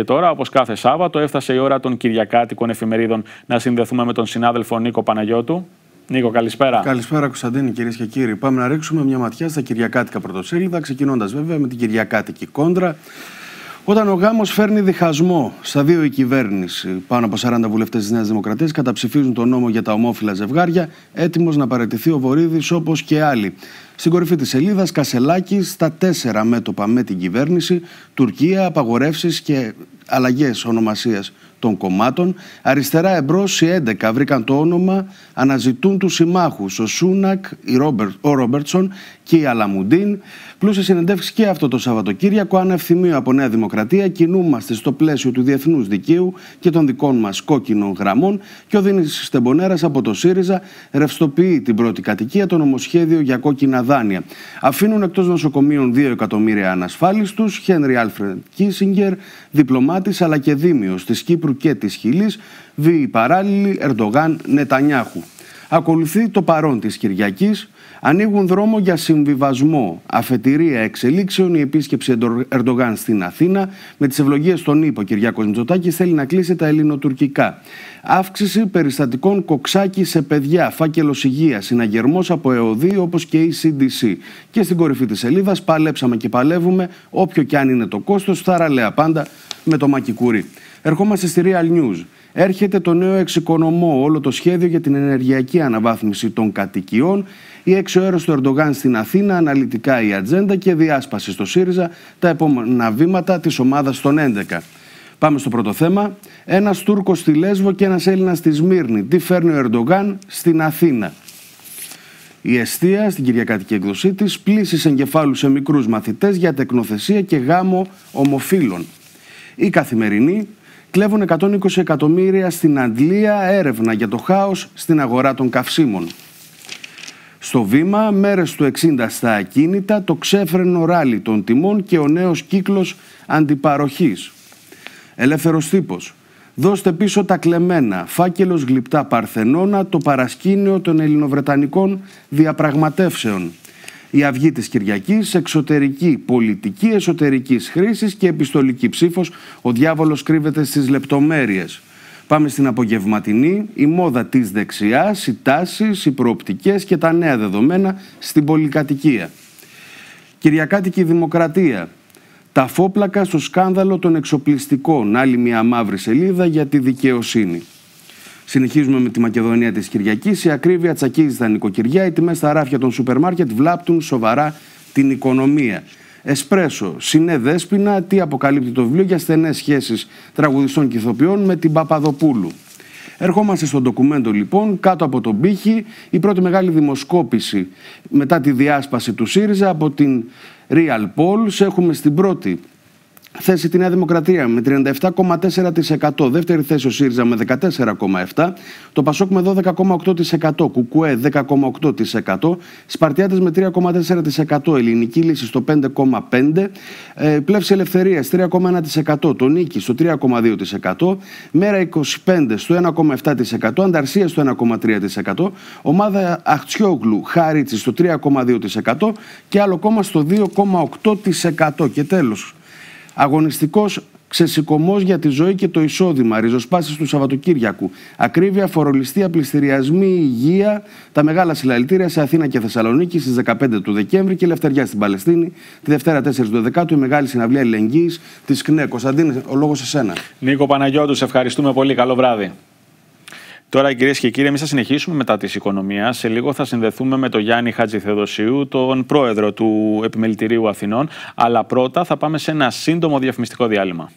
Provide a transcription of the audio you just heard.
Και τώρα, όπως κάθε Σάββατο, έφτασε η ώρα των Κυριακάτικων εφημερίδων να συνδεθούμε με τον συνάδελφο Νίκο Παναγιώτου. Νίκο, καλησπέρα. Καλησπέρα, Κωνσταντίνη, κυρίες και κύριοι. Πάμε να ρίξουμε μια ματιά στα Κυριακάτικα πρωτοσέλιδα, ξεκινώντας βέβαια με την Κυριακάτικη κόντρα. Όταν ο γάμος φέρνει διχασμό στα δύο η κυβέρνηση, πάνω από 40 βουλευτές της Νέας Δημοκρατίας καταψηφίζουν τον νόμο για τα ομόφυλα ζευγάρια, έτοιμος να παραιτηθεί ο Βορύδης όπως και άλλοι. Στην κορυφή της σελίδας, Κασελάκη στα τέσσερα μέτωπα με την κυβέρνηση, Τουρκία, απαγορεύσεις και αλλαγές ονομασίας των κομμάτων. Αριστερά εμπρός οι 11 βρήκαν το όνομα, αναζητούν τους συμμάχους. Ο Σούνακ, ο Ρόμπερτσον και η Αλαμουντίν. Πλούσια συνεντεύξεις και αυτό το Σαββατοκύριακο. ανευθυμίου από Νέα Δημοκρατία, κινούμαστε στο πλαίσιο του διεθνούς δικαίου και των δικών μας κόκκινων γραμμών. Και ο Δήμης Στεμπονέρας από το ΣΥΡΙΖα ρευστοποιεί την πρώτη κατοικία, το νομοσχέδιο για κόκκινα δάνεια. Αφήνουν εκτός νοσοκομείων 2 εκατομμύρια ανασφάλιστους. Χένρι Άλφρεντ Κίσιγκερ, διπλωμάτης αλλά και δήμιο της Κύπρου Κύπρου και της Χιλής, βίοι παράλληλοι Ερντογάν Νετανιάχου. Ακολουθεί το παρόν της Κυριακής, ανοίγουν δρόμο για συμβιβασμό, αφετηρία εξελίξεων η επίσκεψη Ερντογάν στην Αθήνα. Με τις ευλογίες των ΥΠΟ Κυριάκος Μητσοτάκης θέλει να κλείσει τα ελληνοτουρκικά. Αύξηση περιστατικών κοξάκι σε παιδιά, φάκελος υγείας, συναγερμός από ΕΟΔΗ όπως και η CDC. Και στην κορυφή της σελίδας, παλέψαμε και παλεύουμε, όποιο και αν είναι το κόστος, θα πάντα με το Μακικούρι. Ερχόμαστε στη Real News. Έρχεται το νέο εξοικονομό, όλο το σχέδιο για την ενεργειακή αναβάθμιση των κατοικιών, η έρωση του Ερντογάν στην Αθήνα, αναλυτικά η ατζέντα και διάσπαση στο ΣΥΡΙΖΑ, τα επόμενα βήματα της ομάδας των 11. Πάμε στο πρώτο θέμα. Ένας Τούρκος στη Λέσβο και ένας Έλληνας στη Σμύρνη. Τι φέρνει ο Ερντογάν στην Αθήνα. Η Εστία στην Κυριακάτικη έκδοσή της πλήσει εγκεφάλους σε μικρούς μαθητές για τεκνοθεσία και γάμο ομοφύλων. Η καθημερινοί κλέβουν 120 εκατομμύρια στην Αντλία έρευνα για το χάος στην αγορά των καυσίμων. Στο βήμα, μέρες του 60 στα ακίνητα, το ξέφρενο ράλι των τιμών και ο νέος κύκλος αντιπαροχής. Ελεύθερος τύπος. Δώστε πίσω τα κλεμμένα. Φάκελος γλυπτά Παρθενώνα, το παρασκήνιο των ελληνοβρετανικών διαπραγματεύσεων. Η αυγή της Κυριακής, εξωτερική πολιτική, εσωτερικής χρήσης και επιστολική ψήφος. Ο διάβολος κρύβεται στις λεπτομέρειες. Πάμε στην απογευματινή, η μόδα της δεξιάς, οι τάσεις, οι προοπτικές και τα νέα δεδομένα στην πολυκατοικία. Κυριακάτικη Δημοκρατία. Τα φόπλακα στο σκάνδαλο των εξοπλιστικών. Άλλη μια μαύρη σελίδα για τη δικαιοσύνη. Συνεχίζουμε με τη Μακεδονία της Κυριακής. Η ακρίβεια τσακίζει στα νοικοκυριά. Οι τιμές στα ράφια των σούπερ μάρκετ βλάπτουν σοβαρά την οικονομία. Εσπρέσο, συνεδέσπινα, τι αποκαλύπτει το βιβλίο για στενές σχέσεις τραγουδιστών και ηθοποιών με την Παπαδοπούλου. Ερχόμαστε στο ντοκουμέντο λοιπόν, κάτω από τον πύχη, η πρώτη μεγάλη δημοσκόπηση μετά τη διάσπαση του ΣΥΡΙΖΑ από την Real Polls. Έχουμε στην πρώτη θέση τη Νέα Δημοκρατία με 37,4%. Δεύτερη θέση ο ΣΥΡΙΖΑ με 14,7%. Το ΠΑΣΟΚ με 12,8%. Κουκουέ 10,8%. Σπαρτιάτες με 3,4%. Ελληνική λύση στο 5,5%. Ε, πλεύση ελευθερίας 3,1%. Το νίκη στο 3,2%. Μέρα 25 στο 1,7%. Ανταρσία στο 1,3%. Ομάδα Αχτσιόγλου Χάριτση στο 3,2%. Και άλλο κόμμα στο 2,8%. Και τέλος Αγωνιστικός ξεσηκωμός για τη ζωή και το εισόδημα, ριζοσπάσεις του Σαββατοκύριακου, ακρίβεια, φορολιστία, πληστηριασμοί, υγεία, τα μεγάλα συλλαλητήρια σε Αθήνα και Θεσσαλονίκη στις 15 του Δεκέμβρη και ελευθεριά στην Παλαιστίνη. Τη Δευτέρα 4 του Δεκάτου, η μεγάλη συναυλία αλληλεγγύη της ΚΝΕ. Κωνσταντίνε, ο λόγος σε σένα. Νίκο Παναγιώτου, ευχαριστούμε πολύ. Καλό βράδυ. Τώρα, κυρίες και κύριοι, εμείς θα συνεχίσουμε μετά της οικονομίας. Σε λίγο θα συνδεθούμε με τον Γιάννη Θεοδοσίου, τον πρόεδρο του Επιμελητηρίου Αθηνών. Αλλά πρώτα θα πάμε σε ένα σύντομο διαφημιστικό διάλειμμα.